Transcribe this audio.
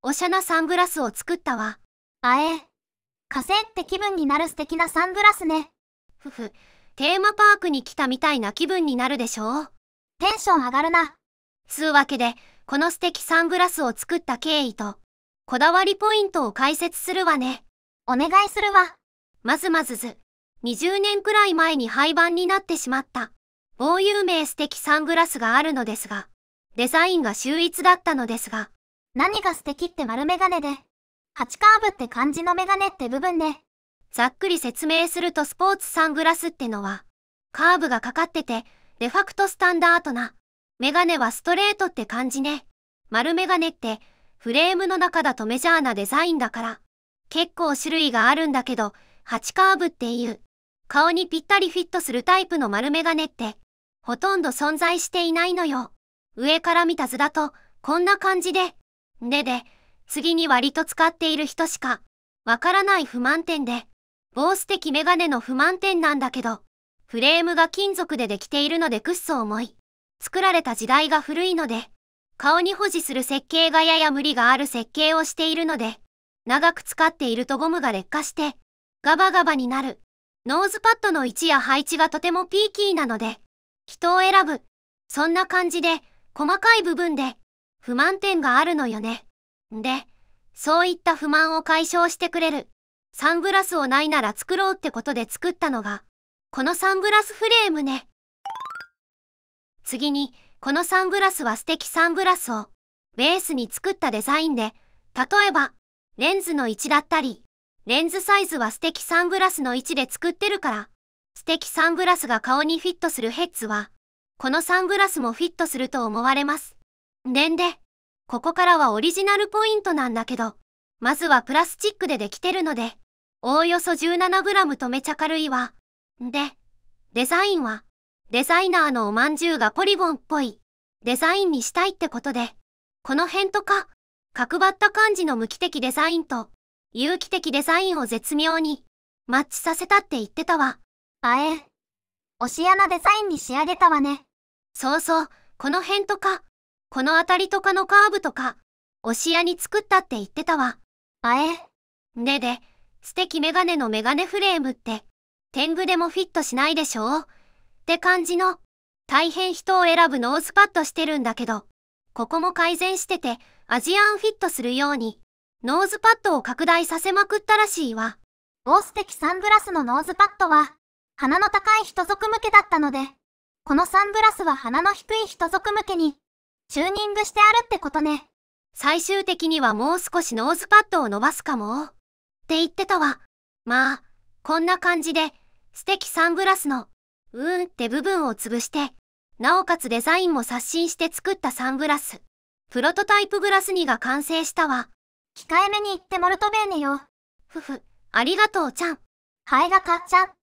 おしゃなサングラスを作ったわ。あえ、火星って気分になる素敵なサングラスね。ふふ、テーマパークに来たみたいな気分になるでしょう。テンション上がるな。つうわけで、この素敵サングラスを作った経緯と、こだわりポイントを解説するわね。お願いするわ。まずまずず、20年くらい前に廃盤になってしまった、某有名素敵サングラスがあるのですが、デザインが秀逸だったのですが、何が素敵って丸メガネで、8カーブって感じのメガネって部分で、ざっくり説明するとスポーツサングラスってのは、カーブがかかってて、デファクトスタンダードな、メガネはストレートって感じね。丸メガネって、フレームの中だとメジャーなデザインだから、結構種類があるんだけど、8カーブっていう、顔にぴったりフィットするタイプの丸メガネって、ほとんど存在していないのよ。上から見た図だと、こんな感じで、でで、次に割と使っている人しか、わからない不満点で、防ス的メガネの不満点なんだけど、フレームが金属でできているのでくっそ重い。作られた時代が古いので、顔に保持する設計がやや無理がある設計をしているので、長く使っているとゴムが劣化して、ガバガバになる。ノーズパッドの位置や配置がとてもピーキーなので、人を選ぶ。そんな感じで、細かい部分で、不満点があるのよね。で、そういった不満を解消してくれる。サングラスをないなら作ろうってことで作ったのが、このサングラスフレームね。次に、このサングラスは素敵サングラスを、ベースに作ったデザインで、例えば、レンズの位置だったり、レンズサイズは素敵サングラスの位置で作ってるから、素敵サングラスが顔にフィットするヘッズは、このサングラスもフィットすると思われます。でんで、ここからはオリジナルポイントなんだけど、まずはプラスチックでできてるので、おおよそ 17g とめちゃ軽いわ。で、デザインは、デザイナーのおまんじゅうがポリゴンっぽい、デザインにしたいってことで、この辺とか、角張った感じの無機的デザインと、有機的デザインを絶妙に、マッチさせたって言ってたわ。あえ、押し穴デザインに仕上げたわね。そうそう、この辺とか、この辺りとかのカーブとか、押し屋に作ったって言ってたわ。あえ。でで、素敵メガネのメガネフレームって、天狗でもフィットしないでしょって感じの、大変人を選ぶノースパッドしてるんだけど、ここも改善してて、アジアンフィットするように、ノーズパッドを拡大させまくったらしいわ。オースサングラスのノーズパッドは、鼻の高い人族向けだったので、このサングラスは鼻の低い人族向けにチューニングしてあるってことね。最終的にはもう少しノーズパッドを伸ばすかも。って言ってたわ。まあ、こんな感じで、素敵サングラスの、うーんって部分を潰して、なおかつデザインも刷新して作ったサングラス。プロトタイプグラス2が完成したわ。控えめに言ってモルトベーネよ。ふふ、ありがとうちゃん。ハエが買っちゃん。